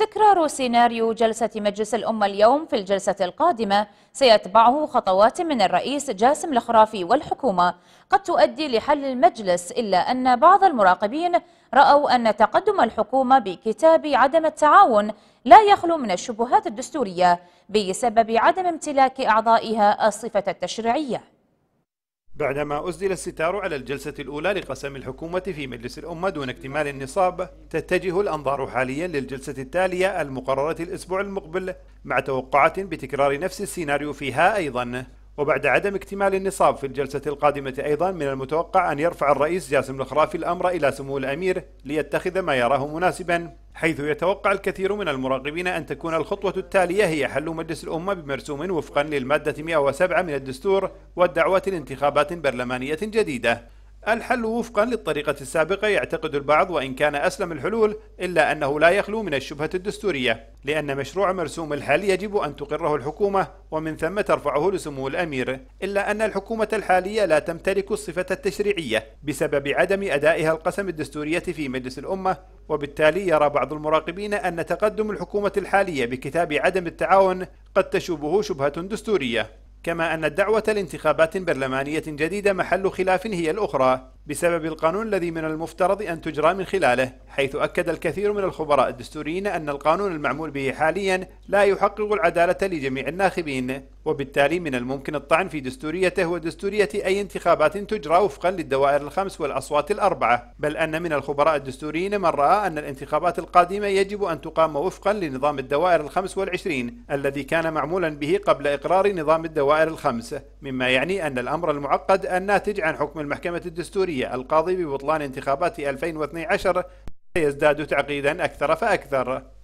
تكرار سيناريو جلسة مجلس الأمة اليوم في الجلسة القادمة سيتبعه خطوات من الرئيس جاسم الخرافي والحكومة قد تؤدي لحل المجلس إلا أن بعض المراقبين رأوا أن تقدم الحكومة بكتاب عدم التعاون لا يخلو من الشبهات الدستورية بسبب عدم امتلاك أعضائها الصفة التشريعية بعدما أسدل الستار على الجلسة الأولى لقسم الحكومة في مجلس الأمة دون اكتمال النصاب تتجه الأنظار حاليا للجلسة التالية المقررة الأسبوع المقبل مع توقعات بتكرار نفس السيناريو فيها أيضا وبعد عدم اكتمال النصاب في الجلسة القادمة أيضا من المتوقع أن يرفع الرئيس جاسم الخرافي الأمر إلى سمو الأمير ليتخذ ما يراه مناسبا حيث يتوقع الكثير من المراقبين أن تكون الخطوة التالية هي حل مجلس الأمة بمرسوم وفقا للمادة 107 من الدستور والدعوة لانتخابات برلمانية جديدة الحل وفقا للطريقة السابقة يعتقد البعض وإن كان أسلم الحلول إلا أنه لا يخلو من الشبهة الدستورية لأن مشروع مرسوم الحل يجب أن تقره الحكومة ومن ثم ترفعه لسمو الأمير إلا أن الحكومة الحالية لا تمتلك الصفة التشريعية بسبب عدم أدائها القسم الدستورية في مجلس الأمة وبالتالي يرى بعض المراقبين أن تقدم الحكومة الحالية بكتاب عدم التعاون قد تشوبه شبهة دستورية كما أن الدعوة لانتخابات برلمانية جديدة محل خلاف هي الأخرى بسبب القانون الذي من المفترض أن تجرى من خلاله حيث أكد الكثير من الخبراء الدستوريين أن القانون المعمول به حاليا لا يحقق العدالة لجميع الناخبين وبالتالي من الممكن الطعن في دستوريته ودستورية أي انتخابات تجرى وفقا للدوائر الخمس والأصوات الأربعة بل أن من الخبراء الدستوريين من رأى أن الانتخابات القادمة يجب أن تقام وفقا لنظام الدوائر الخمس والعشرين الذي كان معمولا به قبل إقرار نظام الدوائر الخمس مما يعني أن الأمر المعقد الناتج عن حكم المحكمة الدستورية الجمهورية القاضي ببطلان انتخابات 2012 سيزداد تعقيدا أكثر فأكثر